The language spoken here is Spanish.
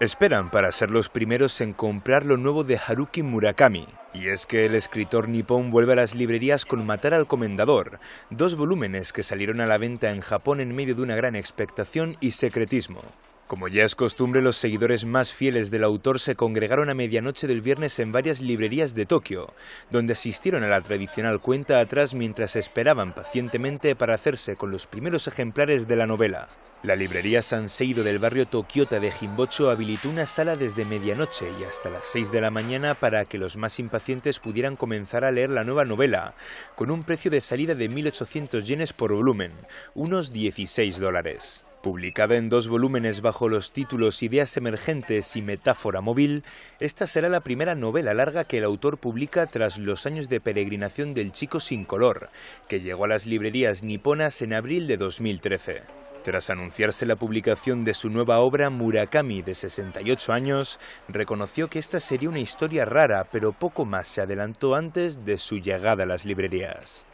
Esperan para ser los primeros en comprar lo nuevo de Haruki Murakami. Y es que el escritor nipón vuelve a las librerías con Matar al Comendador, dos volúmenes que salieron a la venta en Japón en medio de una gran expectación y secretismo. Como ya es costumbre, los seguidores más fieles del autor se congregaron a medianoche del viernes en varias librerías de Tokio, donde asistieron a la tradicional cuenta atrás mientras esperaban pacientemente para hacerse con los primeros ejemplares de la novela. La librería Sanseido del barrio Tokiota de Jimbocho habilitó una sala desde medianoche y hasta las 6 de la mañana para que los más impacientes pudieran comenzar a leer la nueva novela, con un precio de salida de 1.800 yenes por volumen, unos 16 dólares. Publicada en dos volúmenes bajo los títulos Ideas Emergentes y Metáfora Móvil, esta será la primera novela larga que el autor publica tras los años de peregrinación del Chico Sin Color, que llegó a las librerías niponas en abril de 2013. Tras anunciarse la publicación de su nueva obra, Murakami, de 68 años, reconoció que esta sería una historia rara, pero poco más se adelantó antes de su llegada a las librerías.